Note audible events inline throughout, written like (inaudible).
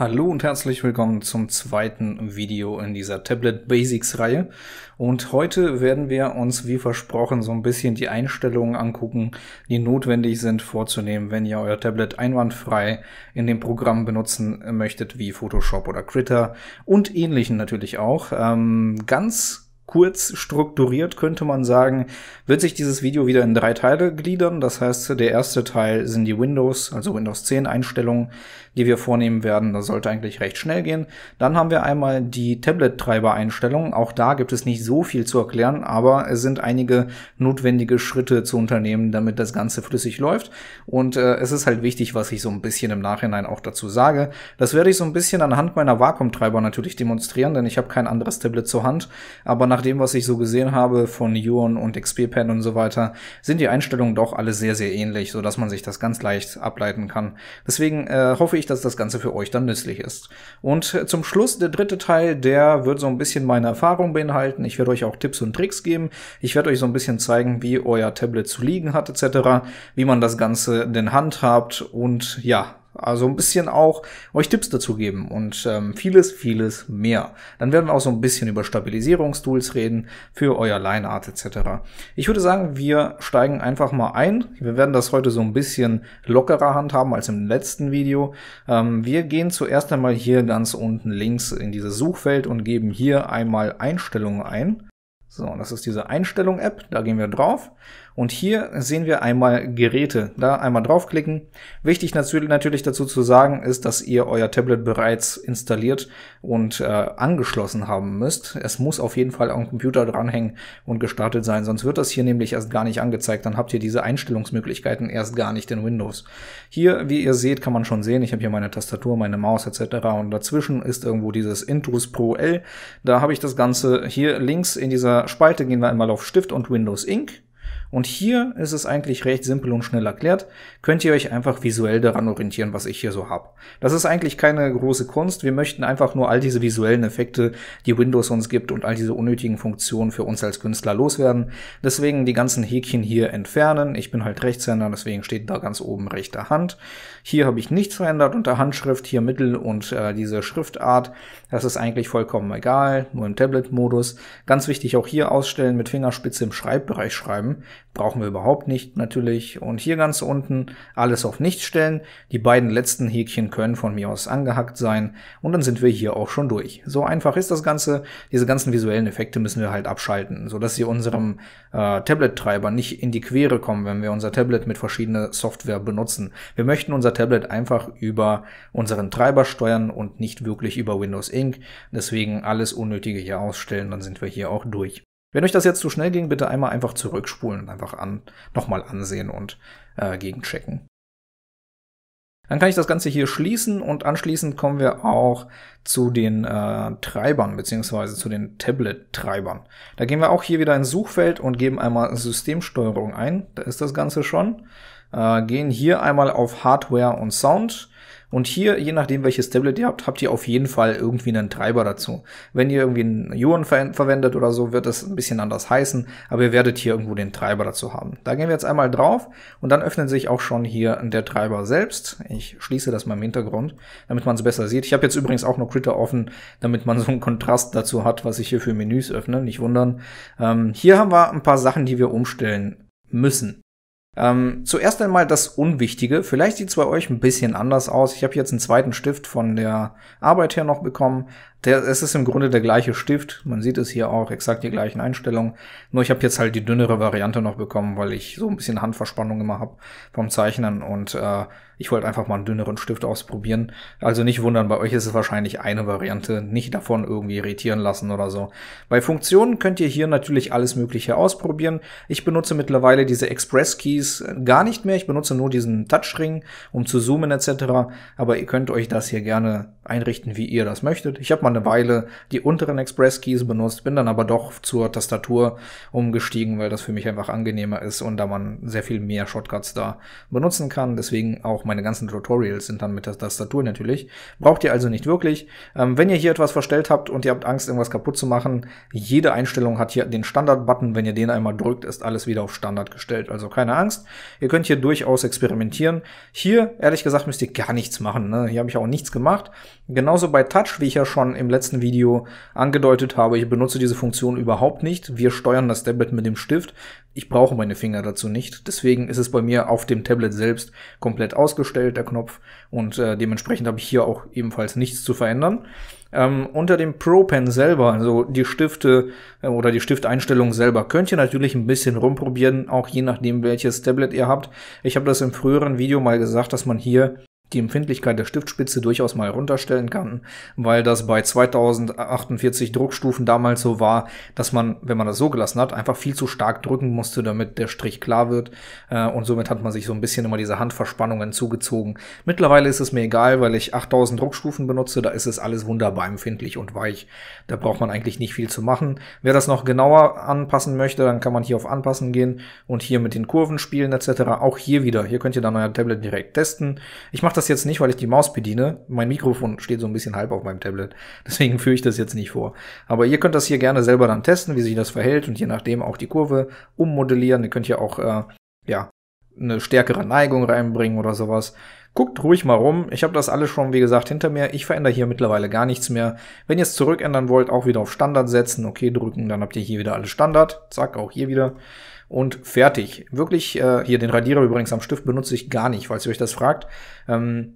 Hallo und herzlich willkommen zum zweiten Video in dieser Tablet Basics Reihe. Und heute werden wir uns wie versprochen so ein bisschen die Einstellungen angucken, die notwendig sind vorzunehmen, wenn ihr euer Tablet einwandfrei in dem Programm benutzen möchtet, wie Photoshop oder Critter und ähnlichen natürlich auch. Ähm, ganz kurz strukturiert könnte man sagen, wird sich dieses Video wieder in drei Teile gliedern. Das heißt, der erste Teil sind die Windows, also Windows 10 Einstellungen die wir vornehmen werden. Das sollte eigentlich recht schnell gehen. Dann haben wir einmal die Tablet-Treiber-Einstellungen. Auch da gibt es nicht so viel zu erklären, aber es sind einige notwendige Schritte zu unternehmen, damit das Ganze flüssig läuft. Und äh, es ist halt wichtig, was ich so ein bisschen im Nachhinein auch dazu sage. Das werde ich so ein bisschen anhand meiner Vakuum-Treiber natürlich demonstrieren, denn ich habe kein anderes Tablet zur Hand. Aber nach dem, was ich so gesehen habe von Yuan und XP-Pen und so weiter, sind die Einstellungen doch alle sehr, sehr ähnlich, sodass man sich das ganz leicht ableiten kann. Deswegen äh, hoffe ich, dass das Ganze für euch dann nützlich ist. Und äh, zum Schluss, der dritte Teil, der wird so ein bisschen meine Erfahrung beinhalten. Ich werde euch auch Tipps und Tricks geben. Ich werde euch so ein bisschen zeigen, wie euer Tablet zu liegen hat, etc., wie man das Ganze denn handhabt und ja, also ein bisschen auch euch Tipps dazu geben und ähm, vieles, vieles mehr. Dann werden wir auch so ein bisschen über Stabilisierungstools reden für euer Lineart etc. Ich würde sagen, wir steigen einfach mal ein. Wir werden das heute so ein bisschen lockerer handhaben als im letzten Video. Ähm, wir gehen zuerst einmal hier ganz unten links in dieses Suchfeld und geben hier einmal Einstellungen ein. So, das ist diese Einstellung-App, da gehen wir drauf und hier sehen wir einmal Geräte. Da einmal draufklicken. Wichtig natürlich dazu zu sagen ist, dass ihr euer Tablet bereits installiert und äh, angeschlossen haben müsst. Es muss auf jeden Fall am Computer dranhängen und gestartet sein, sonst wird das hier nämlich erst gar nicht angezeigt. Dann habt ihr diese Einstellungsmöglichkeiten erst gar nicht in Windows. Hier, wie ihr seht, kann man schon sehen, ich habe hier meine Tastatur, meine Maus etc. Und dazwischen ist irgendwo dieses Intrus Pro L. Da habe ich das Ganze hier links in dieser Spalte, gehen wir einmal auf Stift und Windows Ink und hier ist es eigentlich recht simpel und schnell erklärt. Könnt ihr euch einfach visuell daran orientieren, was ich hier so habe. Das ist eigentlich keine große Kunst. Wir möchten einfach nur all diese visuellen Effekte, die Windows uns gibt und all diese unnötigen Funktionen für uns als Künstler loswerden. Deswegen die ganzen Häkchen hier entfernen. Ich bin halt Rechtshänder, deswegen steht da ganz oben rechter Hand. Hier habe ich nichts verändert unter Handschrift, hier Mittel und äh, diese Schriftart. Das ist eigentlich vollkommen egal, nur im Tablet-Modus. Ganz wichtig auch hier ausstellen, mit Fingerspitze im Schreibbereich schreiben. Brauchen wir überhaupt nicht natürlich. Und hier ganz unten alles auf Nichts stellen. Die beiden letzten Häkchen können von mir aus angehackt sein. Und dann sind wir hier auch schon durch. So einfach ist das Ganze. Diese ganzen visuellen Effekte müssen wir halt abschalten, sodass sie unserem äh, Tablet-Treiber nicht in die Quere kommen, wenn wir unser Tablet mit verschiedenen Software benutzen. Wir möchten unser Tablet einfach über unseren Treiber steuern und nicht wirklich über Windows Ink. Deswegen alles Unnötige hier ausstellen, dann sind wir hier auch durch. Wenn euch das jetzt zu schnell ging, bitte einmal einfach zurückspulen und einfach an, nochmal ansehen und äh, gegenchecken. Dann kann ich das Ganze hier schließen und anschließend kommen wir auch zu den äh, Treibern bzw. zu den Tablet-Treibern. Da gehen wir auch hier wieder ins Suchfeld und geben einmal Systemsteuerung ein. Da ist das Ganze schon äh, gehen hier einmal auf Hardware und Sound. Und hier, je nachdem welches Tablet ihr habt, habt ihr auf jeden Fall irgendwie einen Treiber dazu. Wenn ihr irgendwie einen Yuan ver verwendet oder so, wird das ein bisschen anders heißen, aber ihr werdet hier irgendwo den Treiber dazu haben. Da gehen wir jetzt einmal drauf und dann öffnet sich auch schon hier der Treiber selbst. Ich schließe das mal im Hintergrund, damit man es besser sieht. Ich habe jetzt übrigens auch noch Critter offen, damit man (laughs) so einen Kontrast dazu hat, was ich hier für Menüs öffne, nicht wundern. Ähm, hier haben wir ein paar Sachen, die wir umstellen müssen. Ähm, zuerst einmal das Unwichtige. Vielleicht sieht es bei euch ein bisschen anders aus. Ich habe jetzt einen zweiten Stift von der Arbeit her noch bekommen, der, es ist im Grunde der gleiche Stift. Man sieht es hier auch, exakt die gleichen Einstellungen. Nur ich habe jetzt halt die dünnere Variante noch bekommen, weil ich so ein bisschen Handverspannung immer habe vom Zeichnen und äh, ich wollte einfach mal einen dünneren Stift ausprobieren. Also nicht wundern, bei euch ist es wahrscheinlich eine Variante. Nicht davon irgendwie irritieren lassen oder so. Bei Funktionen könnt ihr hier natürlich alles Mögliche ausprobieren. Ich benutze mittlerweile diese Express Keys äh, gar nicht mehr. Ich benutze nur diesen Touchring, um zu zoomen etc. Aber ihr könnt euch das hier gerne einrichten, wie ihr das möchtet. Ich habe mal eine Weile die unteren Express Keys benutzt, bin dann aber doch zur Tastatur umgestiegen, weil das für mich einfach angenehmer ist und da man sehr viel mehr Shortcuts da benutzen kann. Deswegen auch meine ganzen Tutorials sind dann mit der Tastatur natürlich. Braucht ihr also nicht wirklich. Ähm, wenn ihr hier etwas verstellt habt und ihr habt Angst, irgendwas kaputt zu machen, jede Einstellung hat hier den Standard-Button. Wenn ihr den einmal drückt, ist alles wieder auf Standard gestellt. Also keine Angst. Ihr könnt hier durchaus experimentieren. Hier, ehrlich gesagt, müsst ihr gar nichts machen. Ne? Hier habe ich auch nichts gemacht. Genauso bei Touch, wie ich ja schon im letzten Video angedeutet habe, ich benutze diese Funktion überhaupt nicht. Wir steuern das Tablet mit dem Stift. Ich brauche meine Finger dazu nicht. Deswegen ist es bei mir auf dem Tablet selbst komplett ausgestellt, der Knopf. Und äh, dementsprechend habe ich hier auch ebenfalls nichts zu verändern. Ähm, unter dem Pro Pen selber, also die Stifte äh, oder die Stifteinstellungen selber, könnt ihr natürlich ein bisschen rumprobieren, auch je nachdem, welches Tablet ihr habt. Ich habe das im früheren Video mal gesagt, dass man hier die Empfindlichkeit der Stiftspitze durchaus mal runterstellen kann, weil das bei 2048 Druckstufen damals so war, dass man, wenn man das so gelassen hat, einfach viel zu stark drücken musste, damit der Strich klar wird. Äh, und somit hat man sich so ein bisschen immer diese Handverspannungen zugezogen. Mittlerweile ist es mir egal, weil ich 8000 Druckstufen benutze, da ist es alles wunderbar empfindlich und weich. Da braucht man eigentlich nicht viel zu machen. Wer das noch genauer anpassen möchte, dann kann man hier auf Anpassen gehen und hier mit den Kurven spielen etc. Auch hier wieder. Hier könnt ihr dann euer Tablet direkt testen. Ich mache das jetzt nicht, weil ich die Maus bediene. Mein Mikrofon steht so ein bisschen halb auf meinem Tablet. (laughs) Deswegen führe ich das jetzt nicht vor. Aber ihr könnt das hier gerne selber dann testen, wie sich das verhält und je nachdem auch die Kurve ummodellieren. Ihr könnt hier auch, äh, ja, eine stärkere Neigung reinbringen oder sowas. Guckt ruhig mal rum. Ich habe das alles schon, wie gesagt, hinter mir. Ich verändere hier mittlerweile gar nichts mehr. Wenn ihr es zurückändern wollt, auch wieder auf Standard setzen. Okay drücken, dann habt ihr hier wieder alles Standard. Zack, auch hier wieder und fertig. Wirklich, äh, hier den Radierer übrigens am Stift benutze ich gar nicht, falls ihr euch das fragt. Ähm,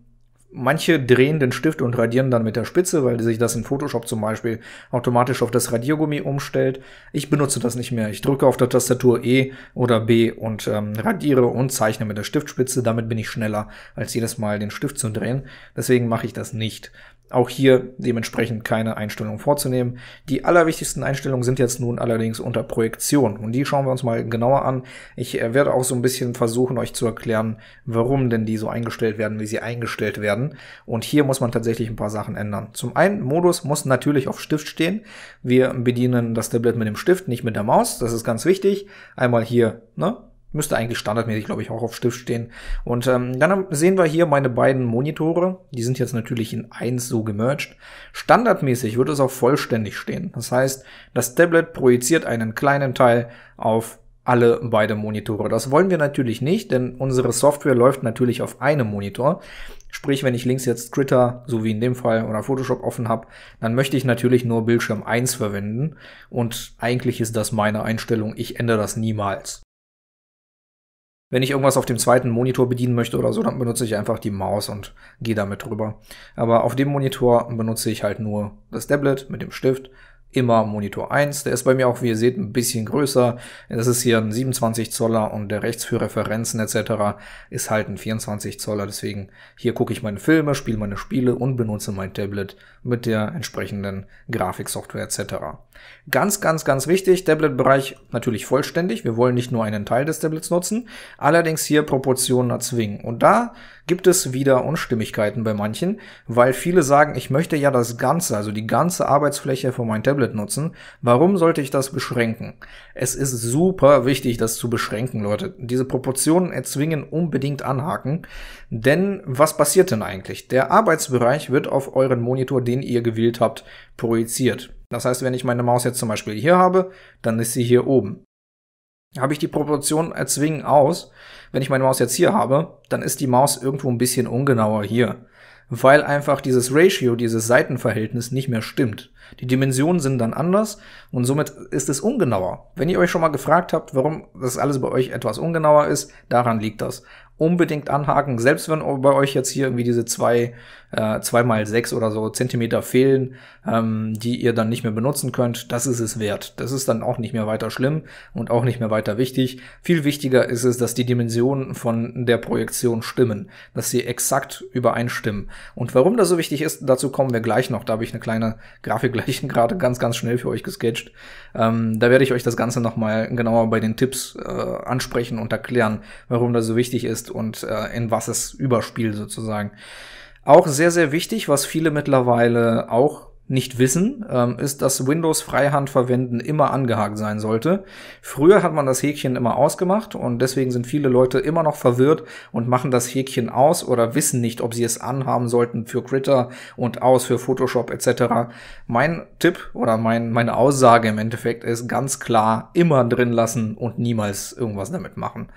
manche drehen den Stift und radieren dann mit der Spitze, weil sich das in Photoshop zum Beispiel automatisch auf das Radiergummi umstellt. Ich benutze das nicht mehr. Ich drücke auf der Tastatur E oder B und ähm, radiere und zeichne mit der Stiftspitze. Damit bin ich schneller, als jedes Mal den Stift zu drehen. Deswegen mache ich das nicht. Auch hier dementsprechend keine Einstellungen vorzunehmen. Die allerwichtigsten Einstellungen sind jetzt nun allerdings unter Projektion und die schauen wir uns mal genauer an. Ich äh, werde auch so ein bisschen versuchen, euch zu erklären, warum denn die so eingestellt werden, wie sie eingestellt werden. Und hier muss man tatsächlich ein paar Sachen ändern. Zum einen, Modus muss natürlich auf Stift stehen. Wir bedienen das Tablet mit dem Stift, nicht mit der Maus. Das ist ganz wichtig. Einmal hier, ne? Müsste eigentlich standardmäßig, glaube ich, auch auf Stift stehen. Und ähm, dann sehen wir hier meine beiden Monitore. Die sind jetzt natürlich in eins so gemerged. Standardmäßig wird es auch vollständig stehen. Das heißt, das Tablet projiziert einen kleinen Teil auf alle beide Monitore. Das wollen wir natürlich nicht, denn unsere Software läuft natürlich auf einem Monitor. Sprich, wenn ich links jetzt Twitter, so wie in dem Fall, oder Photoshop offen habe, dann möchte ich natürlich nur Bildschirm 1 verwenden. Und eigentlich ist das meine Einstellung. Ich ändere das niemals wenn ich irgendwas auf dem zweiten Monitor bedienen möchte oder so, dann benutze ich einfach die Maus und gehe damit drüber. Aber auf dem Monitor benutze ich halt nur das Tablet mit dem Stift immer Monitor 1. Der ist bei mir auch, wie ihr seht, ein bisschen größer. Das ist hier ein 27 Zoller und der rechts für Referenzen etc. ist halt ein 24 Zoller. Deswegen hier gucke ich meine Filme, spiele meine Spiele und benutze mein Tablet mit der entsprechenden Grafiksoftware etc. Ganz, ganz, ganz wichtig, Tablet-Bereich natürlich vollständig. Wir wollen nicht nur einen Teil des Tablets nutzen, allerdings hier Proportionen erzwingen. Und da gibt es wieder Unstimmigkeiten bei manchen, weil viele sagen, ich möchte ja das Ganze, also die ganze Arbeitsfläche von meinem Tablet nutzen. Warum sollte ich das beschränken? Es ist super wichtig, das zu beschränken, Leute. Diese Proportionen erzwingen unbedingt anhaken. Denn was passiert denn eigentlich? Der Arbeitsbereich wird auf euren Monitor, den ihr gewählt habt, projiziert. Das heißt, wenn ich meine Maus jetzt zum Beispiel hier habe, dann ist sie hier oben habe ich die Proportion erzwingen aus. Wenn ich meine Maus jetzt hier habe, dann ist die Maus irgendwo ein bisschen ungenauer hier, weil einfach dieses Ratio, dieses Seitenverhältnis nicht mehr stimmt. Die Dimensionen sind dann anders und somit ist es ungenauer. Wenn ihr euch schon mal gefragt habt, warum das alles bei euch etwas ungenauer ist, daran liegt das. Unbedingt anhaken, selbst wenn bei euch jetzt hier irgendwie diese zwei äh, zweimal sechs oder so Zentimeter fehlen, ähm, die ihr dann nicht mehr benutzen könnt, das ist es wert. Das ist dann auch nicht mehr weiter schlimm und auch nicht mehr weiter wichtig. Viel wichtiger ist es, dass die Dimensionen von der Projektion stimmen, dass sie exakt übereinstimmen. Und warum das so wichtig ist, dazu kommen wir gleich noch. Da habe ich eine kleine Grafik gleich (laughs) gerade ganz, ganz schnell für euch gesketcht. Ähm, da werde ich euch das Ganze nochmal genauer bei den Tipps äh, ansprechen und erklären, warum das so wichtig ist und äh, in was es überspielt sozusagen. Auch sehr, sehr wichtig, was viele mittlerweile auch nicht wissen, ähm, ist, dass Windows Freihand verwenden immer angehakt sein sollte. Früher hat man das Häkchen immer ausgemacht und deswegen sind viele Leute immer noch verwirrt und machen das Häkchen aus oder wissen nicht, ob sie es anhaben sollten für Critter und aus für Photoshop etc. Mein Tipp oder mein, meine Aussage im Endeffekt ist ganz klar immer drin lassen und niemals irgendwas damit machen.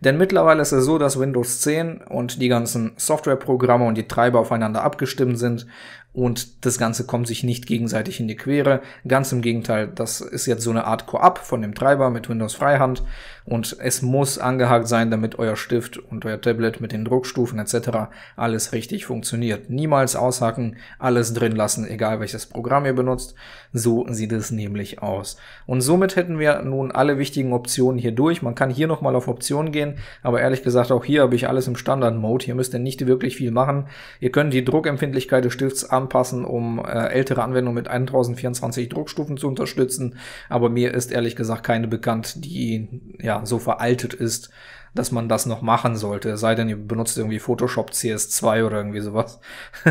Denn mittlerweile ist es so, dass Windows 10 und die ganzen Softwareprogramme und die Treiber aufeinander abgestimmt sind und das Ganze kommt sich nicht gegenseitig in die Quere. Ganz im Gegenteil, das ist jetzt so eine Art Co-op von dem Treiber mit Windows Freihand und es muss angehakt sein, damit euer Stift und euer Tablet mit den Druckstufen etc. alles richtig funktioniert. Niemals aushacken, alles drin lassen, egal welches Programm ihr benutzt. So sieht es nämlich aus. Und somit hätten wir nun alle wichtigen Optionen hier durch. Man kann hier nochmal auf Optionen gehen, aber ehrlich gesagt auch hier habe ich alles im Standard-Mode. Hier müsst ihr nicht wirklich viel machen. Ihr könnt die Druckempfindlichkeit des Stifts anpassen, um äh, ältere Anwendungen mit 1024 Druckstufen zu unterstützen. Aber mir ist ehrlich gesagt keine bekannt, die ja, ja so veraltet ist, dass man das noch machen sollte. sei denn, ihr benutzt irgendwie Photoshop CS2 oder irgendwie sowas,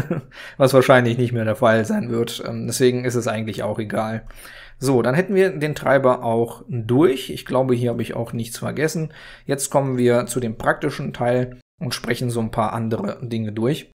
(laughs) was wahrscheinlich nicht mehr der Fall sein wird. Ähm, deswegen ist es eigentlich auch egal. So, dann hätten wir den Treiber auch durch. Ich glaube, hier habe ich auch nichts vergessen. Jetzt kommen wir zu dem praktischen Teil und sprechen so ein paar andere Dinge durch.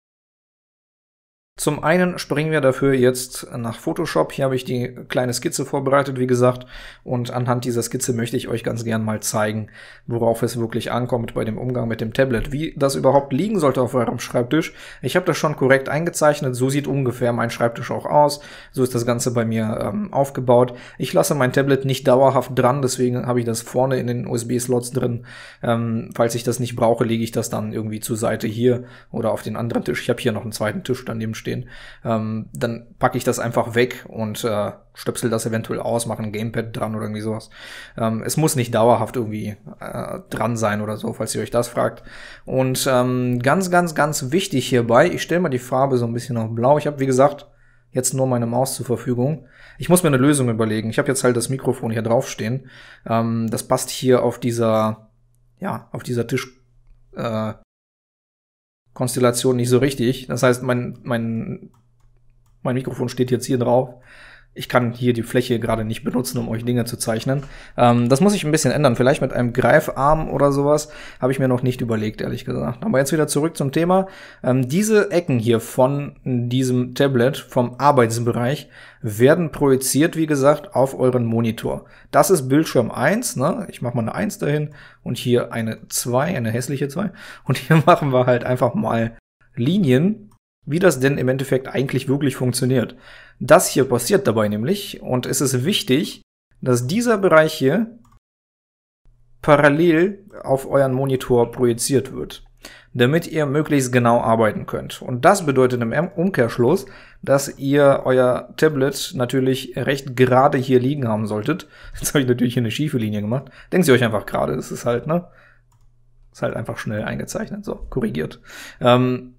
Zum einen springen wir dafür jetzt nach Photoshop. Hier habe ich die kleine Skizze vorbereitet, wie gesagt. Und anhand dieser Skizze möchte ich euch ganz gern mal zeigen, worauf es wirklich ankommt bei dem Umgang mit dem Tablet. Wie das überhaupt liegen sollte auf eurem Schreibtisch. Ich habe das schon korrekt eingezeichnet. So sieht ungefähr mein Schreibtisch auch aus. So ist das Ganze bei mir ähm, aufgebaut. Ich lasse mein Tablet nicht dauerhaft dran. Deswegen habe ich das vorne in den USB-Slots drin. Ähm, falls ich das nicht brauche, lege ich das dann irgendwie zur Seite hier oder auf den anderen Tisch. Ich habe hier noch einen zweiten Tisch daneben stehen, ähm, dann packe ich das einfach weg und äh, stöpsel das eventuell aus, mache ein Gamepad dran oder irgendwie sowas. Ähm, es muss nicht dauerhaft irgendwie äh, dran sein oder so, falls ihr euch das fragt. Und ähm, ganz, ganz, ganz wichtig hierbei, ich stelle mal die Farbe so ein bisschen auf blau. Ich habe, wie gesagt, jetzt nur meine Maus zur Verfügung. Ich muss mir eine Lösung überlegen. Ich habe jetzt halt das Mikrofon hier draufstehen. Ähm, das passt hier auf dieser, ja, auf dieser Tisch, äh, Konstellation nicht so richtig. Das heißt, mein, mein, mein Mikrofon steht jetzt hier drauf ich kann hier die Fläche gerade nicht benutzen, um euch Dinge zu zeichnen. Ähm, das muss ich ein bisschen ändern. Vielleicht mit einem Greifarm oder sowas. Habe ich mir noch nicht überlegt, ehrlich gesagt. Aber jetzt wieder zurück zum Thema. Ähm, diese Ecken hier von diesem Tablet, vom Arbeitsbereich, werden projiziert, wie gesagt, auf euren Monitor. Das ist Bildschirm 1. Ne? Ich mache mal eine 1 dahin und hier eine 2, eine hässliche 2. Und hier (laughs) machen wir halt einfach mal Linien wie das denn im Endeffekt eigentlich wirklich funktioniert. Das hier passiert dabei nämlich und es ist wichtig, dass dieser Bereich hier parallel auf euren Monitor projiziert wird, damit ihr möglichst genau arbeiten könnt. Und das bedeutet im Umkehrschluss, dass ihr euer Tablet natürlich recht gerade hier liegen haben solltet. (laughs) Jetzt habe ich natürlich hier eine schiefe Linie gemacht. Denkt sie euch einfach gerade, das ist halt, ne? Ist halt einfach schnell eingezeichnet, so, korrigiert. Ähm,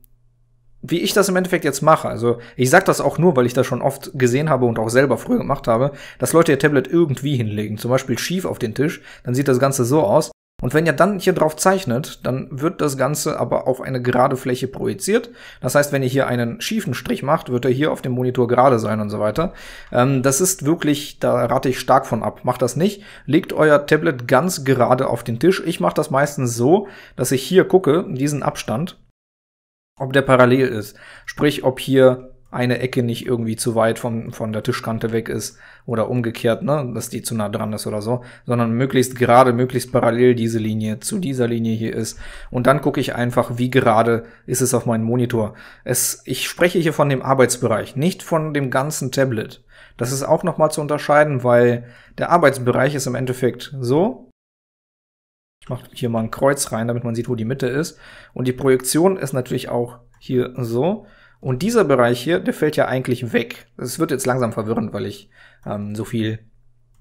wie ich das im Endeffekt jetzt mache. Also ich sag das auch nur, weil ich das schon oft gesehen habe und auch selber früher gemacht habe, dass Leute ihr Tablet irgendwie hinlegen, zum Beispiel schief auf den Tisch, dann sieht das Ganze so aus. Und wenn ihr dann hier drauf zeichnet, dann wird das Ganze aber auf eine gerade Fläche projiziert. Das heißt, wenn ihr hier einen schiefen Strich macht, wird er hier auf dem Monitor gerade sein und so weiter. Ähm, das ist wirklich, da rate ich stark von ab. Macht das nicht. Legt euer Tablet ganz gerade auf den Tisch. Ich mache das meistens so, dass ich hier gucke, diesen Abstand, ob der parallel ist. Sprich, ob hier eine Ecke nicht irgendwie zu weit von, von der Tischkante weg ist oder umgekehrt, ne, dass die zu nah dran ist oder so, sondern möglichst gerade, möglichst parallel diese Linie zu dieser Linie hier ist. Und dann gucke ich einfach, wie gerade ist es auf meinem Monitor. Es, ich spreche hier von dem Arbeitsbereich, nicht von dem ganzen Tablet. Das ist auch nochmal zu unterscheiden, weil der Arbeitsbereich ist im Endeffekt so ich mache hier mal ein Kreuz rein, damit man sieht, wo die Mitte ist. Und die Projektion ist natürlich auch hier so. Und dieser Bereich hier, der fällt ja eigentlich weg. Es wird jetzt langsam verwirrend, weil ich ähm, so viel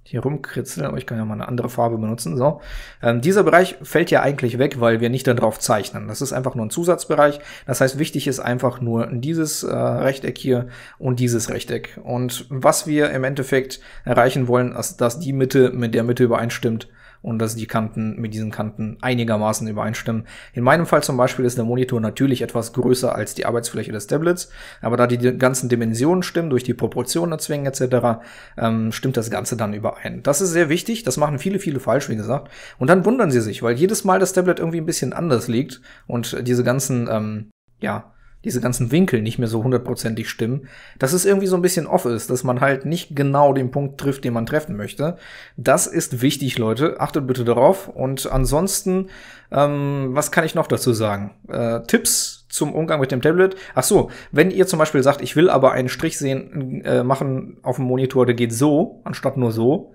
hier rumkritzeln, aber ich kann ja mal eine andere Farbe benutzen. So, ähm, dieser Bereich fällt ja eigentlich weg, weil wir nicht darauf zeichnen. Das ist einfach nur ein Zusatzbereich. Das heißt, wichtig ist einfach nur dieses äh, Rechteck hier und dieses Rechteck. Und was wir im Endeffekt erreichen wollen, ist, dass die Mitte mit der Mitte übereinstimmt, und dass die Kanten mit diesen Kanten einigermaßen übereinstimmen. In meinem Fall zum Beispiel ist der Monitor natürlich etwas größer als die Arbeitsfläche des Tablets, aber da die ganzen Dimensionen stimmen, durch die Proportionen erzwingen etc., ähm, stimmt das Ganze dann überein. Das ist sehr wichtig, das machen viele, viele falsch, wie gesagt. Und dann wundern sie sich, weil jedes Mal das Tablet irgendwie ein bisschen anders liegt und diese ganzen, ähm, ja, diese ganzen Winkel nicht mehr so hundertprozentig stimmen, dass es irgendwie so ein bisschen off ist, dass man halt nicht genau den Punkt trifft, den man treffen möchte. Das ist wichtig, Leute. Achtet bitte darauf. Und ansonsten, ähm, was kann ich noch dazu sagen? Äh, Tipps zum Umgang mit dem Tablet. Ach so, wenn ihr zum Beispiel sagt, ich will aber einen Strich sehen, äh, machen auf dem Monitor, der geht so, anstatt nur so,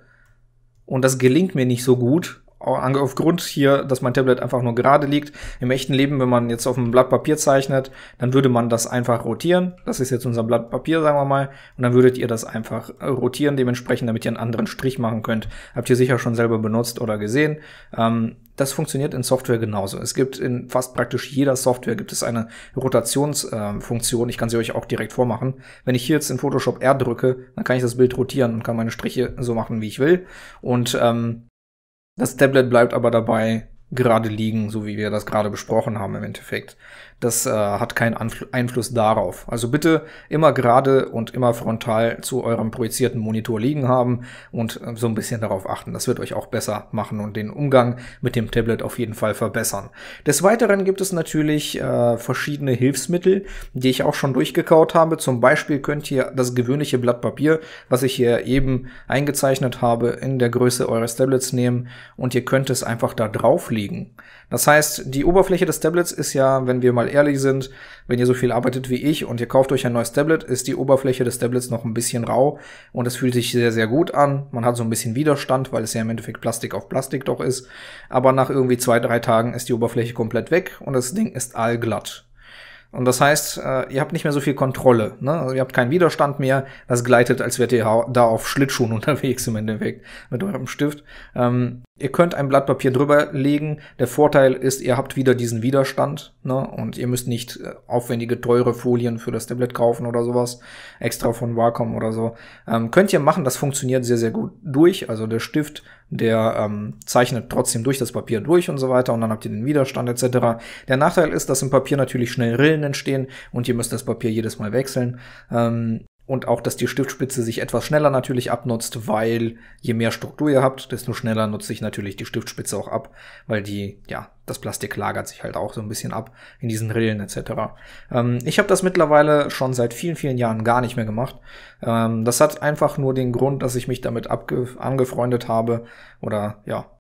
und das gelingt mir nicht so gut, aufgrund hier, dass mein Tablet einfach nur gerade liegt. Im echten Leben, wenn man jetzt auf einem Blatt Papier zeichnet, dann würde man das einfach rotieren. Das ist jetzt unser Blatt Papier, sagen wir mal. Und dann würdet ihr das einfach äh, rotieren, dementsprechend, damit ihr einen anderen Strich machen könnt. Habt ihr sicher schon selber benutzt oder gesehen. Ähm, das funktioniert in Software genauso. Es gibt in fast praktisch jeder Software gibt es eine Rotationsfunktion. Ähm, äh, ich kann sie euch auch direkt vormachen. Wenn ich hier jetzt in Photoshop R drücke, dann kann ich das Bild rotieren und kann meine Striche so machen, wie ich will. Und ähm, das Tablet bleibt aber dabei gerade liegen, so wie wir das gerade besprochen haben im Endeffekt das äh, hat keinen Anfl Einfluss darauf. Also bitte immer gerade und immer frontal zu eurem projizierten Monitor liegen haben und äh, so ein bisschen darauf achten. Das wird euch auch besser machen und den Umgang mit dem Tablet auf jeden Fall verbessern. Des Weiteren gibt es natürlich äh, verschiedene Hilfsmittel, die ich auch schon durchgekaut habe. Zum Beispiel könnt ihr das gewöhnliche Blatt Papier, was ich hier eben eingezeichnet habe, in der Größe eures Tablets nehmen und ihr könnt es einfach da drauf liegen. Das heißt, die Oberfläche des Tablets ist ja, wenn wir mal ehrlich sind, wenn ihr so viel arbeitet wie ich und ihr kauft euch ein neues Tablet, ist die Oberfläche des Tablets noch ein bisschen rau und es fühlt sich sehr, sehr gut an. Man hat so ein bisschen Widerstand, weil es ja im Endeffekt Plastik auf Plastik doch ist. Aber nach irgendwie zwei, drei Tagen ist die Oberfläche komplett weg und das Ding ist allglatt. Und das heißt, äh, ihr habt nicht mehr so viel Kontrolle. Ne? Also ihr habt keinen Widerstand mehr. Das gleitet, als wärt ihr da auf Schlittschuhen (laughs) unterwegs im Endeffekt mit eurem Stift. Ähm, Ihr könnt ein Blatt Papier drüber legen. Der Vorteil ist, ihr habt wieder diesen Widerstand ne? und ihr müsst nicht äh, aufwendige, teure Folien für das Tablet kaufen oder sowas, extra von Wacom oder so. Ähm, könnt ihr machen, das funktioniert sehr, sehr gut durch. Also der Stift, der ähm, zeichnet trotzdem durch das Papier durch und so weiter und dann habt ihr den Widerstand etc. Der Nachteil ist, dass im Papier natürlich schnell Rillen entstehen und ihr müsst das Papier jedes Mal wechseln. Ähm, und auch, dass die Stiftspitze sich etwas schneller natürlich abnutzt, weil je mehr Struktur ihr habt, desto schneller nutzt sich natürlich die Stiftspitze auch ab, weil die, ja, das Plastik lagert sich halt auch so ein bisschen ab in diesen Rillen etc. Ähm, ich habe das mittlerweile schon seit vielen, vielen Jahren gar nicht mehr gemacht. Ähm, das hat einfach nur den Grund, dass ich mich damit angefreundet habe oder ja,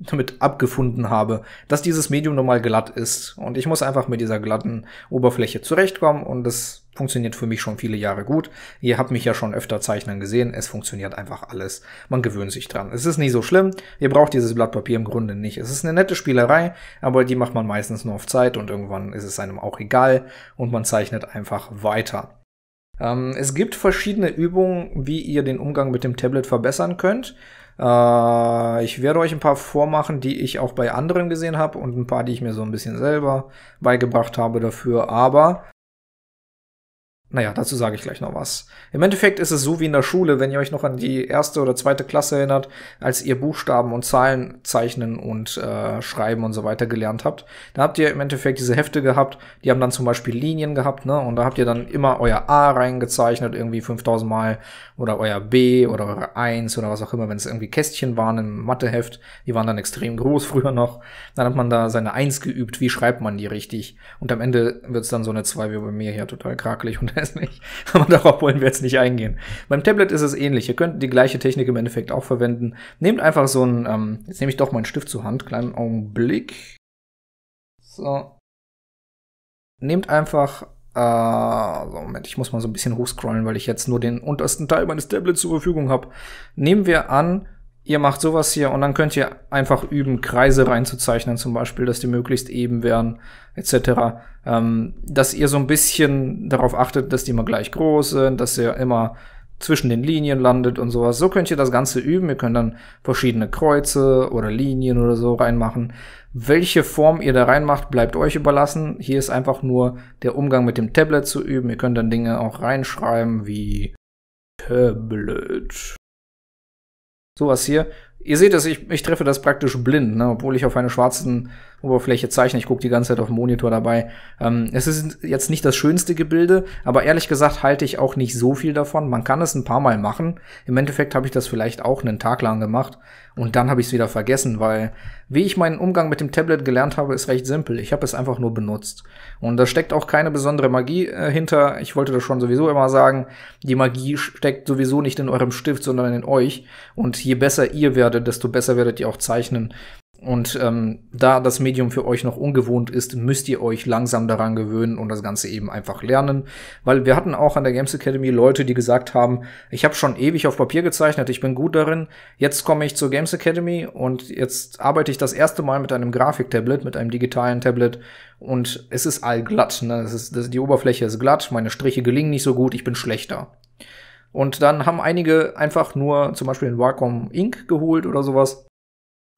damit abgefunden habe, dass dieses Medium nun mal glatt ist. Und ich muss einfach mit dieser glatten Oberfläche zurechtkommen und das funktioniert für mich schon viele Jahre gut. Ihr habt mich ja schon öfter zeichnen gesehen. Es funktioniert einfach alles. Man gewöhnt sich dran. Es ist nicht so schlimm. Ihr braucht dieses Blatt Papier im Grunde nicht. Es ist eine nette Spielerei, aber die macht man meistens nur auf Zeit und irgendwann ist es einem auch egal und man zeichnet einfach weiter. Ähm, es gibt verschiedene Übungen, wie ihr den Umgang mit dem Tablet verbessern könnt. Äh, ich werde euch ein paar vormachen, die ich auch bei anderen gesehen habe und ein paar, die ich mir so ein bisschen selber beigebracht habe dafür. Aber naja, dazu sage ich gleich noch was. Im Endeffekt ist es so wie in der Schule, wenn ihr euch noch an die erste oder zweite Klasse erinnert, als ihr Buchstaben und Zahlen zeichnen und äh, schreiben und so weiter gelernt habt. Da habt ihr im Endeffekt diese Hefte gehabt, die haben dann zum Beispiel Linien gehabt, ne? Und da habt ihr dann immer euer A reingezeichnet, irgendwie 5000 Mal, oder euer B oder eure 1 oder was auch immer, wenn es irgendwie Kästchen waren im Matheheft, die waren dann extrem groß (laughs) früher noch. Dann hat man da seine 1 geübt, wie schreibt man die richtig? Und am Ende wird's dann so eine 2 wie bei mir hier total krakelig und weiß nicht. (laughs) Aber darauf wollen wir jetzt nicht eingehen. Beim Tablet ist es ähnlich. Ihr könnt die gleiche Technik im Endeffekt auch verwenden. Nehmt einfach so einen, ähm, jetzt nehme ich doch meinen Stift zur Hand, kleinen Augenblick. So. Nehmt einfach äh, Moment, ich muss mal so ein bisschen hochscrollen, weil ich jetzt nur den untersten Teil meines Tablets zur Verfügung habe. Nehmen wir an, ihr macht sowas hier und dann könnt ihr einfach üben, Kreise reinzuzeichnen zum Beispiel, dass die möglichst eben wären, etc. Ähm, dass ihr so ein bisschen darauf achtet, dass die immer gleich groß sind, dass ihr immer zwischen den Linien landet und sowas. So könnt ihr das Ganze üben. Ihr könnt dann verschiedene Kreuze oder Linien oder so reinmachen. Welche Form ihr da reinmacht, bleibt euch überlassen. Hier ist einfach nur der Umgang mit dem Tablet zu üben. Ihr könnt dann Dinge auch reinschreiben wie Tablet. so was assim, hier Ihr seht es, ich, ich treffe das praktisch blind, ne? obwohl ich auf einer schwarzen Oberfläche zeichne. Ich gucke die ganze Zeit auf den Monitor dabei. Ähm, es ist jetzt nicht das schönste Gebilde, aber ehrlich gesagt halte ich auch nicht so viel davon. Man kann es ein paar Mal machen. Im Endeffekt habe ich das vielleicht auch einen Tag lang gemacht und dann habe ich es wieder vergessen, weil wie ich meinen Umgang mit dem Tablet gelernt habe, ist recht simpel. Ich habe es einfach nur benutzt. Und da steckt auch keine besondere Magie äh, hinter. Ich wollte das schon sowieso immer sagen. Die Magie steckt sowieso nicht in eurem Stift, sondern in euch. Und je besser ihr werdet, werdet, desto besser werdet ihr auch zeichnen. Und ähm, da das Medium für euch noch ungewohnt ist, müsst ihr euch langsam daran gewöhnen und das Ganze eben einfach lernen. Weil wir hatten auch an der Games Academy Leute, die gesagt haben, ich habe schon ewig auf Papier gezeichnet, ich bin gut darin, jetzt komme ich zur Games Academy und jetzt arbeite ich das erste Mal mit einem Grafiktablet, mit einem digitalen Tablet und es ist allglatt. Ne? Es ist, das, die Oberfläche ist glatt, meine Striche gelingen nicht so gut, ich bin schlechter. Und dann haben einige einfach nur zum Beispiel den Wacom Inc. geholt oder sowas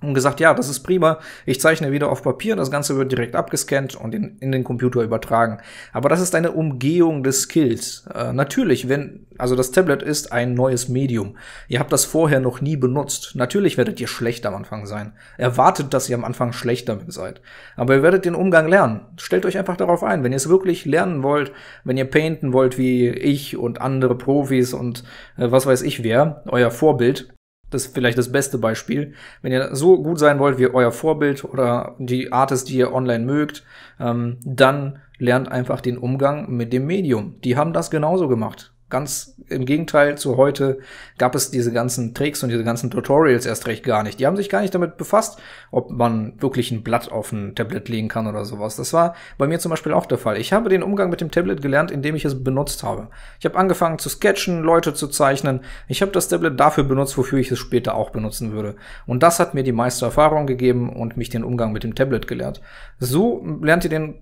und gesagt, ja, das ist prima, ich zeichne wieder auf Papier, das Ganze wird direkt abgescannt und in, in den Computer übertragen. Aber das ist eine Umgehung des Skills. Äh, natürlich, wenn, also das Tablet ist ein neues Medium. Ihr habt das vorher noch nie benutzt. Natürlich werdet ihr schlecht am Anfang sein. Erwartet, dass ihr am Anfang schlecht damit seid. Aber ihr werdet den Umgang lernen. Stellt euch einfach darauf ein. Wenn ihr es wirklich lernen wollt, wenn ihr painten wollt wie ich und andere Profis und äh, was weiß ich wer, euer Vorbild, das ist vielleicht das beste Beispiel. Wenn ihr so gut sein wollt wie euer Vorbild oder die Artists, die ihr online mögt, ähm, dann lernt einfach den Umgang mit dem Medium. Die haben das genauso gemacht. Ganz im Gegenteil zu heute gab es diese ganzen Tricks und diese ganzen Tutorials erst recht gar nicht. Die haben sich gar nicht damit befasst, ob man wirklich ein Blatt auf ein Tablet legen kann oder sowas. Das war bei mir zum Beispiel auch der Fall. Ich habe den Umgang mit dem Tablet gelernt, indem ich es benutzt habe. Ich habe angefangen zu sketchen, Leute zu zeichnen. Ich habe das Tablet dafür benutzt, wofür ich es später auch benutzen würde. Und das hat mir die meiste Erfahrung gegeben und mich den Umgang mit dem Tablet gelernt. So lernt ihr den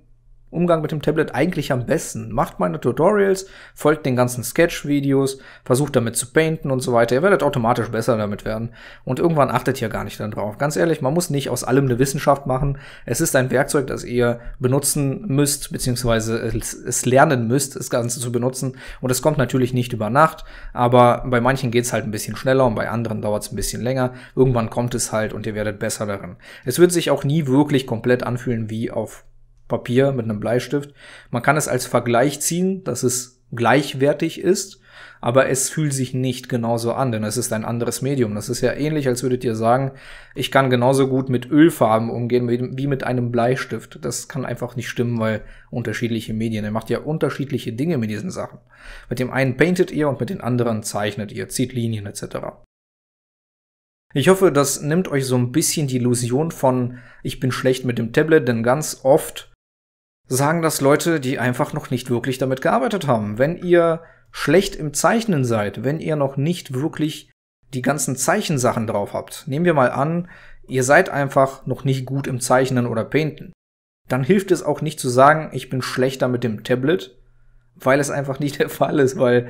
Umgang mit dem Tablet eigentlich am besten. Macht meine Tutorials, folgt den ganzen Sketch-Videos, versucht damit zu painten und so weiter. Ihr werdet automatisch besser damit werden. Und irgendwann achtet ihr gar nicht dann drauf. Ganz ehrlich, man muss nicht aus allem eine Wissenschaft machen. Es ist ein Werkzeug, das ihr benutzen müsst, beziehungsweise es lernen müsst, das Ganze zu benutzen. Und es kommt natürlich nicht über Nacht, aber bei manchen geht's halt ein bisschen schneller und bei anderen dauert's ein bisschen länger. Irgendwann kommt es halt und ihr werdet besser darin. Es wird sich auch nie wirklich komplett anfühlen wie auf Papier, mit einem Bleistift. Man kann es als Vergleich ziehen, dass es gleichwertig ist, aber es fühlt sich nicht genauso an, denn es ist ein anderes Medium. Das ist ja ähnlich, als würdet ihr sagen, ich kann genauso gut mit Ölfarben umgehen wie mit einem Bleistift. Das kann einfach nicht stimmen, weil unterschiedliche Medien. Ihr macht ja unterschiedliche Dinge mit diesen Sachen. Mit dem einen paintet ihr und mit den anderen zeichnet ihr, zieht Linien etc. Ich hoffe, das nimmt euch so ein bisschen die Illusion von, ich bin schlecht mit dem Tablet, denn ganz oft sagen das Leute, die einfach noch nicht wirklich damit gearbeitet haben. Wenn ihr schlecht im Zeichnen seid, wenn ihr noch nicht wirklich die ganzen Zeichensachen drauf habt, nehmen wir mal an, ihr seid einfach noch nicht gut im Zeichnen oder Painten, dann hilft es auch nicht zu sagen, ich bin schlechter mit dem Tablet, weil es einfach nicht der Fall ist, weil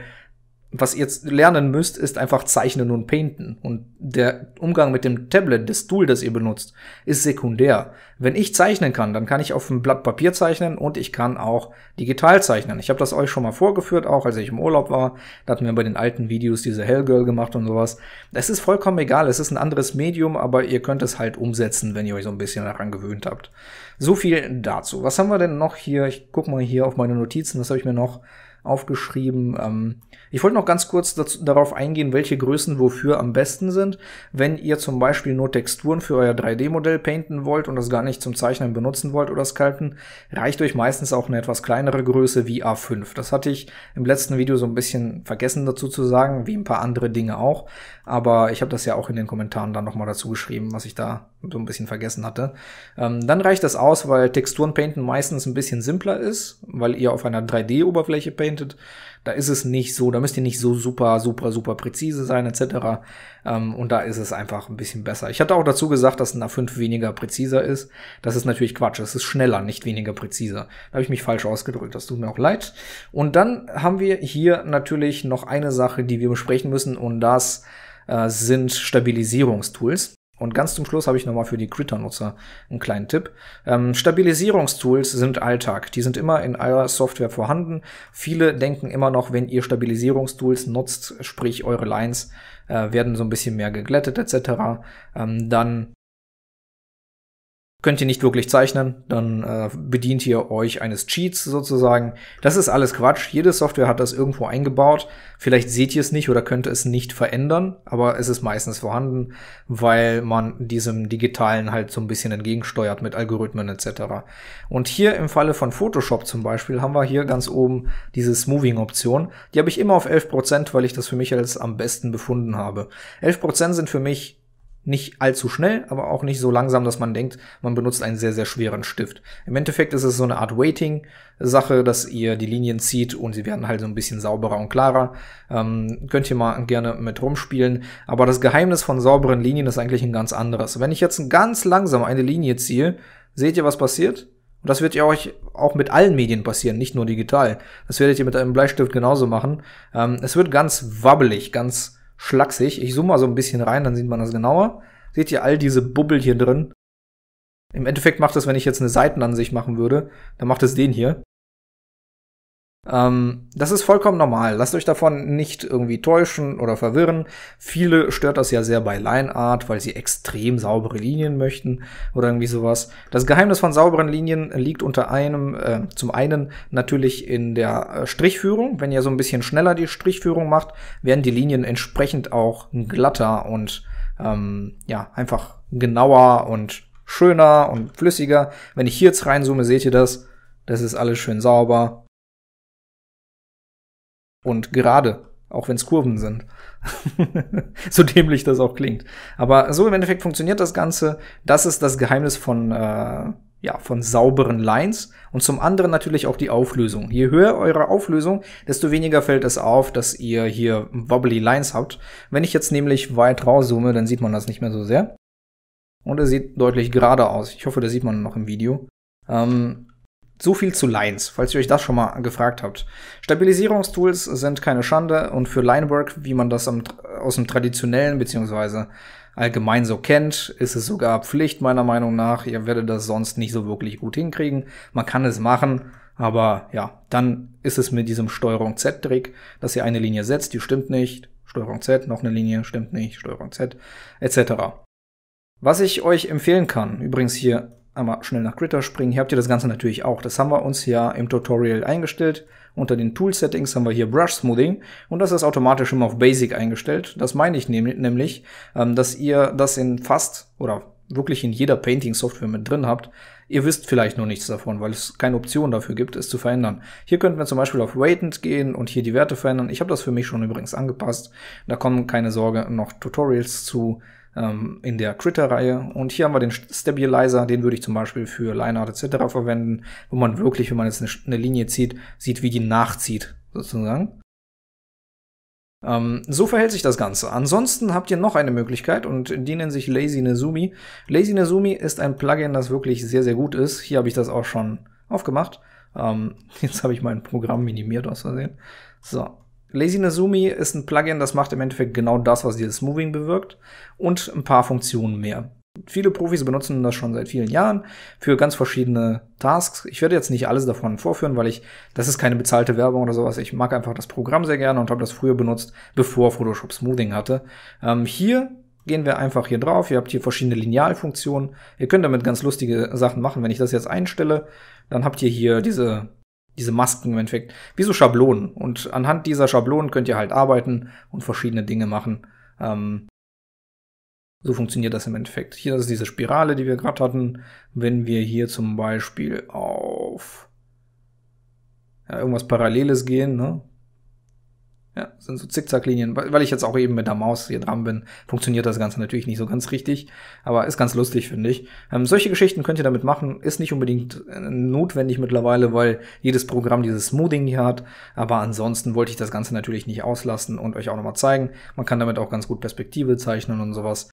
was ihr jetzt lernen müsst, ist einfach zeichnen und painten. Und der Umgang mit dem Tablet, das Tool, das ihr benutzt, ist sekundär. Wenn ich zeichnen kann, dann kann ich auf einem Blatt Papier zeichnen und ich kann auch digital zeichnen. Ich habe das euch schon mal vorgeführt, auch als ich im Urlaub war. Da hatten wir bei den alten Videos diese Hellgirl gemacht und sowas. Es ist vollkommen egal, es ist ein anderes Medium, aber ihr könnt es halt umsetzen, wenn ihr euch so ein bisschen daran gewöhnt habt. So viel dazu. Was haben wir denn noch hier? Ich guck mal hier auf meine Notizen, was habe ich mir noch aufgeschrieben. Ähm, ich wollte noch ganz kurz dazu, darauf eingehen, welche Größen wofür am besten sind. Wenn ihr zum Beispiel nur Texturen für euer 3D-Modell painten wollt und das gar nicht zum Zeichnen benutzen wollt oder sculpten, reicht euch meistens auch eine etwas kleinere Größe wie A5. Das hatte ich im letzten Video so ein bisschen vergessen dazu zu sagen, wie ein paar andere Dinge auch. Aber ich habe das ja auch in den Kommentaren dann nochmal dazu geschrieben, was ich da so ein bisschen vergessen hatte. Ähm, dann reicht das aus, weil Texturen painten meistens ein bisschen simpler ist, weil ihr auf einer 3D-Oberfläche paint Painted, da ist es nicht so, da müsst ihr nicht so super, super, super präzise sein, etc. Ähm, und da ist es einfach ein bisschen besser. Ich hatte auch dazu gesagt, dass ein A5 weniger präziser ist. Das ist natürlich Quatsch. Es ist schneller, nicht weniger präziser. Da habe ich mich falsch ausgedrückt. Das tut mir auch leid. Und dann haben wir hier natürlich noch eine Sache, die wir besprechen müssen. Und das äh, sind Stabilisierungstools. Und ganz zum Schluss habe ich nochmal für die Critter-Nutzer einen kleinen Tipp. Ähm, Stabilisierungstools sind Alltag. Die sind immer in eurer Software vorhanden. Viele denken immer noch, wenn ihr Stabilisierungstools nutzt, sprich eure Lines äh, werden so ein bisschen mehr geglättet etc., ähm, dann könnt ihr nicht wirklich zeichnen, dann äh, bedient ihr euch eines Cheats sozusagen. Das ist alles Quatsch. Jede Software hat das irgendwo eingebaut. Vielleicht seht ihr es nicht oder könnt es nicht verändern, aber es ist meistens vorhanden, weil man diesem Digitalen halt so ein bisschen entgegensteuert mit Algorithmen etc. Und hier im Falle von Photoshop zum Beispiel haben wir hier ganz oben diese Smoothing-Option. Die habe ich immer auf 11%, weil ich das für mich als am besten befunden habe. 11% sind für mich nicht allzu schnell, aber auch nicht so langsam, dass man denkt, man benutzt einen sehr, sehr schweren Stift. Im Endeffekt ist es so eine Art Waiting-Sache, dass ihr die Linien zieht und sie werden halt so ein bisschen sauberer und klarer. Ähm, könnt ihr mal gerne mit rumspielen. Aber das Geheimnis von sauberen Linien ist eigentlich ein ganz anderes. Wenn ich jetzt ganz langsam eine Linie ziehe, seht ihr, was passiert? Und das wird ja euch auch mit allen Medien passieren, nicht nur digital. Das werdet ihr mit einem Bleistift genauso machen. Ähm, es wird ganz wabbelig, ganz schlaksig. Ich zoome mal so ein bisschen rein, dann sieht man das genauer. Seht ihr all diese Bubbel hier drin? Im Endeffekt macht das, wenn ich jetzt eine Seitenansicht machen würde, dann macht es den hier. Ähm, das ist vollkommen normal. Lasst euch davon nicht irgendwie täuschen oder verwirren. Viele stört das ja sehr bei Line Art, weil sie extrem saubere Linien möchten oder irgendwie sowas. Das Geheimnis von sauberen Linien liegt unter einem, äh, zum einen natürlich in der äh, Strichführung. Wenn ihr so ein bisschen schneller die Strichführung macht, werden die Linien entsprechend auch glatter und ähm, ja, einfach genauer und schöner und flüssiger. Wenn ich hier jetzt reinzoome, seht ihr das. Das ist alles schön sauber und gerade, auch wenn es Kurven sind. (laughs) so dämlich das auch klingt. Aber so im Endeffekt funktioniert das Ganze. Das ist das Geheimnis von, äh, ja, von sauberen Lines und zum anderen natürlich auch die Auflösung. Je höher eure Auflösung, desto weniger fällt es auf, dass ihr hier wobbly Lines habt. Wenn ich jetzt nämlich weit rauszoome, dann sieht man das nicht mehr so sehr. Und er sieht deutlich gerade aus. Ich hoffe, das sieht man noch im Video. Ähm, so viel zu Lines, falls ihr euch das schon mal gefragt habt. Stabilisierungstools sind keine Schande und für Linework, wie man das am, aus dem traditionellen beziehungsweise allgemein so kennt, ist es sogar Pflicht meiner Meinung nach. Ihr werdet das sonst nicht so wirklich gut hinkriegen. Man kann es machen, aber ja, dann ist es mit diesem Steuerung Z-Trick, dass ihr eine Linie setzt, die stimmt nicht, Steuerung Z, noch eine Linie, stimmt nicht, Steuerung Z, etc. Was ich euch empfehlen kann, übrigens hier einmal schnell nach Gritter springen. Hier habt ihr das Ganze natürlich auch. Das haben wir uns ja im Tutorial eingestellt. Unter den Tool Settings haben wir hier Brush Smoothing und das ist automatisch immer auf Basic eingestellt. Das meine ich nämlich, ähm, dass ihr das in fast oder wirklich in jeder Painting Software mit drin habt. Ihr wisst vielleicht noch nichts davon, weil es keine Option dafür gibt, es zu verändern. Hier könnten wir zum Beispiel auf Weighted gehen und hier die Werte verändern. Ich habe das für mich schon übrigens angepasst. Da kommen keine Sorge noch Tutorials zu ähm, in der Critter-Reihe. Und hier haben wir den Stabilizer, den würde ich zum Beispiel für Lineart etc. verwenden, wo man wirklich, wenn man jetzt eine, Linie zieht, sieht, wie die nachzieht, sozusagen. Ähm, so verhält sich das Ganze. Ansonsten habt ihr noch eine Möglichkeit und die nennt sich Lazy Nezumi. Lazy Nezumi ist ein Plugin, das wirklich sehr, sehr gut ist. Hier habe ich das auch schon aufgemacht. Ähm, (laughs) jetzt habe ich mein Programm minimiert aus Versehen. So, Lazy Nazumi ist ein Plugin, das macht im Endeffekt genau das, was dieses Moving bewirkt und ein paar Funktionen mehr. Viele Profis benutzen das schon seit vielen Jahren für ganz verschiedene Tasks. Ich werde jetzt nicht alles davon vorführen, weil ich, das ist keine bezahlte Werbung oder sowas. Ich mag einfach das Programm sehr gerne und habe das früher benutzt, bevor Photoshop Smoothing hatte. Ähm, hier gehen wir einfach hier drauf. Ihr habt hier verschiedene Linealfunktionen. Ihr könnt damit ganz lustige Sachen machen. Wenn ich das jetzt einstelle, dann habt ihr hier diese diese Masken im Endeffekt, wie so Schablonen. Und anhand dieser Schablonen könnt ihr halt arbeiten und verschiedene Dinge machen. Ähm, so funktioniert das im Endeffekt. Hier ist diese Spirale, die wir gerade hatten. Wenn wir hier zum Beispiel auf ja, irgendwas Paralleles gehen, ne? Ja, sind so Zickzacklinien. Weil ich jetzt auch eben mit der Maus hier dran bin, funktioniert das Ganze natürlich nicht so ganz richtig, aber ist ganz lustig, finde ich. Ähm, solche Geschichten könnt ihr damit machen, ist nicht unbedingt äh, notwendig mittlerweile, weil jedes Programm dieses Smoothing hier hat, aber ansonsten wollte ich das Ganze natürlich nicht auslassen und euch auch nochmal zeigen. Man kann damit auch ganz gut Perspektive zeichnen und sowas.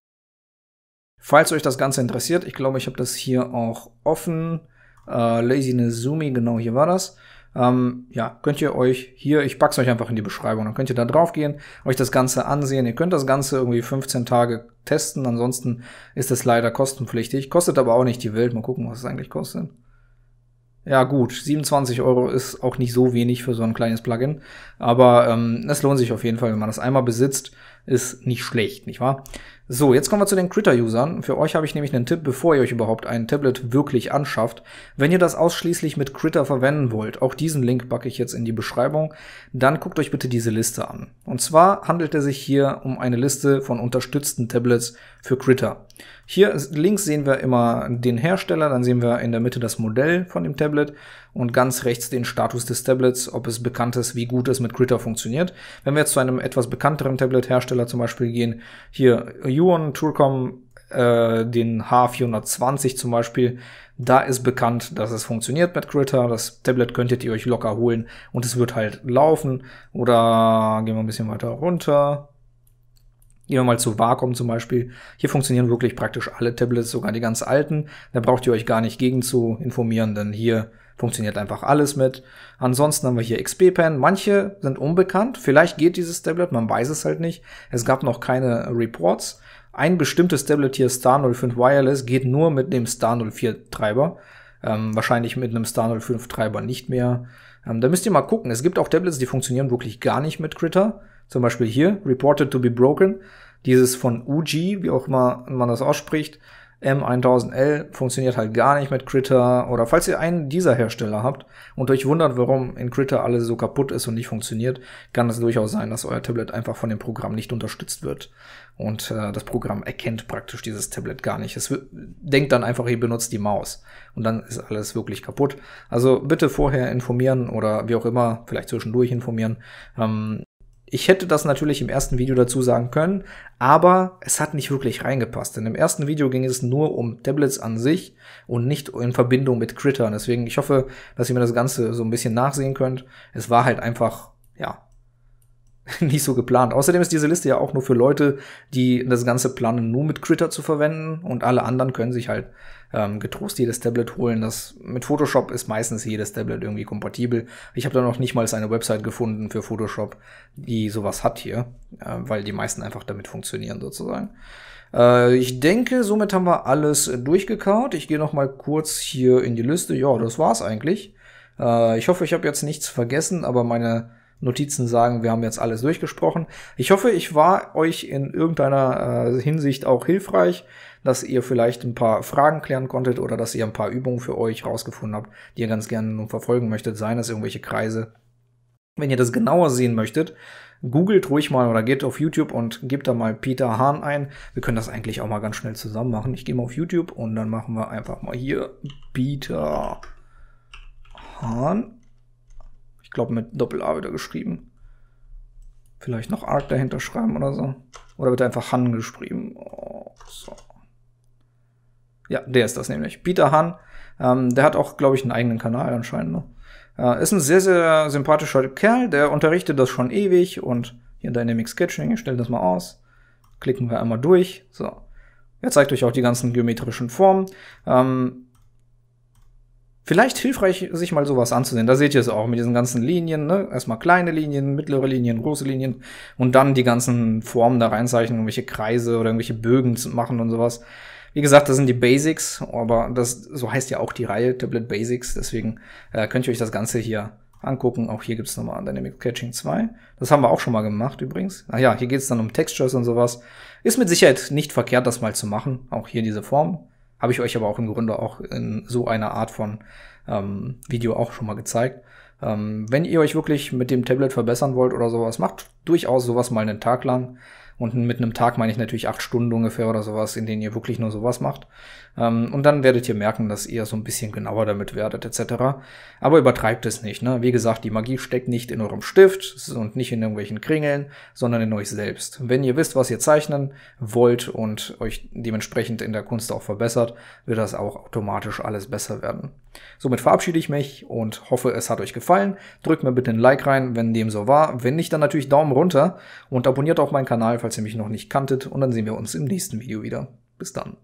Falls euch das Ganze interessiert, ich glaube, ich habe das hier auch offen. Äh, Laziness Zoomy, genau hier war das ähm, ja, könnt ihr euch hier, ich pack's euch einfach in die Beschreibung, dann könnt ihr da drauf gehen, euch das Ganze ansehen. Ihr könnt das Ganze irgendwie 15 Tage testen, ansonsten ist es leider kostenpflichtig. Kostet aber auch nicht die Welt. Mal gucken, was es eigentlich kostet. Ja gut, 27 Euro ist auch nicht so wenig für so ein kleines Plugin, aber ähm, es lohnt sich auf jeden Fall, wenn man das einmal besitzt, ist nicht schlecht, nicht wahr? So, jetzt kommen wir zu den Critter-Usern. Für euch habe ich nämlich einen Tipp, bevor ihr euch überhaupt ein Tablet wirklich anschafft. Wenn ihr das ausschließlich mit Critter verwenden wollt, auch diesen Link packe ich jetzt in die Beschreibung, dann guckt euch bitte diese Liste an. Und zwar handelt es sich hier um eine Liste von unterstützten Tablets für Critter. Hier links sehen wir immer den Hersteller, dann sehen wir in der Mitte das Modell von dem Tablet und ganz rechts den Status des Tablets, ob es bekannt ist, wie gut es mit Critter funktioniert. Wenn wir jetzt zu einem etwas bekannteren Tablet-Hersteller zum Beispiel gehen, hier Yuan, Turcom, äh, den H420 zum Beispiel, da ist bekannt, dass es funktioniert mit Critter. Das Tablet könntet ihr euch locker holen und es wird halt laufen. Oder gehen wir ein bisschen weiter runter Gehen wir mal zu Wacom zum Beispiel. Hier funktionieren wirklich praktisch alle Tablets, sogar die ganz alten. Da braucht ihr euch gar nicht gegen zu informieren, denn hier funktioniert einfach alles mit. Ansonsten haben wir hier XP Pen. Manche sind unbekannt. Vielleicht geht dieses Tablet, man weiß es halt nicht. Es gab noch keine Reports. Ein bestimmtes Tablet hier, Star 05 Wireless, geht nur mit dem Star 04 Treiber. Ähm, wahrscheinlich mit einem Star 05 Treiber nicht mehr. Ähm, da müsst ihr mal gucken. Es gibt auch Tablets, die funktionieren wirklich gar nicht mit Critter. Zum Beispiel hier, reported to be broken. Dieses von UG, wie auch immer man das ausspricht, M1000L funktioniert halt gar nicht mit Critter oder falls ihr einen dieser Hersteller habt und euch wundert, warum in Critter alles so kaputt ist und nicht funktioniert, kann es durchaus sein, dass euer Tablet einfach von dem Programm nicht unterstützt wird und äh, das Programm erkennt praktisch dieses Tablet gar nicht. Es denkt dann einfach, ihr benutzt die Maus und dann ist alles wirklich kaputt. Also bitte vorher informieren oder wie auch immer, vielleicht zwischendurch informieren. Ähm, ich hätte das natürlich im ersten Video dazu sagen können, aber es hat nicht wirklich reingepasst. Denn im ersten Video ging es nur um Tablets an sich und nicht in Verbindung mit Crittern. Deswegen, ich hoffe, dass ihr mir das Ganze so ein bisschen nachsehen könnt. Es war halt einfach, ja, (laughs) nicht so geplant. Außerdem ist diese Liste ja auch nur für Leute, die das Ganze planen, nur mit Critter zu verwenden und alle anderen können sich halt ähm, getrost jedes Tablet holen. Das, mit Photoshop ist meistens jedes Tablet irgendwie kompatibel. Ich habe da noch nicht mal eine Website gefunden für Photoshop, die sowas hat hier, äh, weil die meisten einfach damit funktionieren sozusagen. Äh, ich denke, somit haben wir alles durchgekaut. Ich gehe noch mal kurz hier in die Liste. Ja, das war's eigentlich. Äh, ich hoffe, ich habe jetzt nichts vergessen, aber meine Notizen sagen, wir haben jetzt alles durchgesprochen. Ich hoffe, ich war euch in irgendeiner äh, Hinsicht auch hilfreich dass ihr vielleicht ein paar Fragen klären konntet oder dass ihr ein paar Übungen für euch rausgefunden habt, die ihr ganz gerne nun verfolgen möchtet, seien es irgendwelche Kreise. Wenn ihr das genauer sehen möchtet, googelt ruhig mal oder geht auf YouTube und gebt da mal Peter Hahn ein. Wir können das eigentlich auch mal ganz schnell zusammen machen. Ich gehe mal auf YouTube und dann machen wir einfach mal hier Peter Hahn. Ich glaube mit Doppel-A wieder geschrieben. Vielleicht noch Arc dahinter schreiben oder so. Oder wird einfach Han geschrieben. Oh, so. Ja, der ist das nämlich. Peter Hahn. Ähm, der hat auch, glaube ich, einen eigenen Kanal anscheinend. Ne? Äh, ist ein sehr, sehr sympathischer Kerl. Der unterrichtet das schon ewig. Und hier Dynamic Sketching, ich stelle das mal aus. Klicken wir einmal durch. So. Er zeigt euch auch die ganzen geometrischen Formen. Ähm, vielleicht hilfreich, sich mal sowas anzusehen. Da seht ihr es auch mit diesen ganzen Linien. Ne? Erstmal kleine Linien, mittlere Linien, große Linien und dann die ganzen Formen da reinzeichnen, irgendwelche Kreise oder irgendwelche Bögen machen und sowas. Wie gesagt, das sind die Basics, aber das, so heißt ja auch die Reihe Tablet Basics, deswegen äh, könnt ihr euch das Ganze hier angucken. Auch hier gibt's nochmal Dynamic Catching 2. Das haben wir auch schon mal gemacht übrigens. Ach ja, hier geht's dann um Textures und sowas. Ist mit Sicherheit nicht verkehrt, das mal zu machen. Auch hier diese Form. Habe ich euch aber auch im Grunde auch in so einer Art von ähm, Video auch schon mal gezeigt. Ähm, wenn ihr euch wirklich mit dem Tablet verbessern wollt oder sowas, macht durchaus sowas mal einen Tag lang. Und mit einem Tag meine ich natürlich acht Stunden ungefähr oder sowas, in denen ihr wirklich nur sowas macht. Ähm, und dann werdet ihr merken, dass ihr so ein bisschen genauer damit werdet, etc. Aber übertreibt es nicht. Ne? Wie gesagt, die Magie steckt nicht in eurem Stift und nicht in irgendwelchen Kringeln, sondern in euch selbst. Wenn ihr wisst, was ihr zeichnen wollt und euch dementsprechend in der Kunst auch verbessert, wird das auch automatisch alles besser werden. Somit verabschiede ich mich und hoffe, es hat euch gefallen. Drückt mir bitte ein Like rein, wenn dem so war. Wenn nicht, dann natürlich Daumen runter und abonniert auch meinen Kanal, falls ihr mich noch nicht kanntet. Und dann sehen wir uns im nächsten Video wieder. Bis dann.